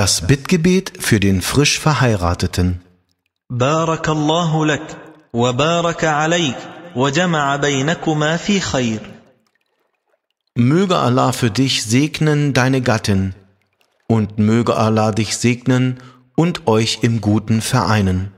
Das Bittgebet für den frisch Verheirateten. Möge Allah für dich segnen, deine Gattin, und möge Allah dich segnen und euch im Guten vereinen.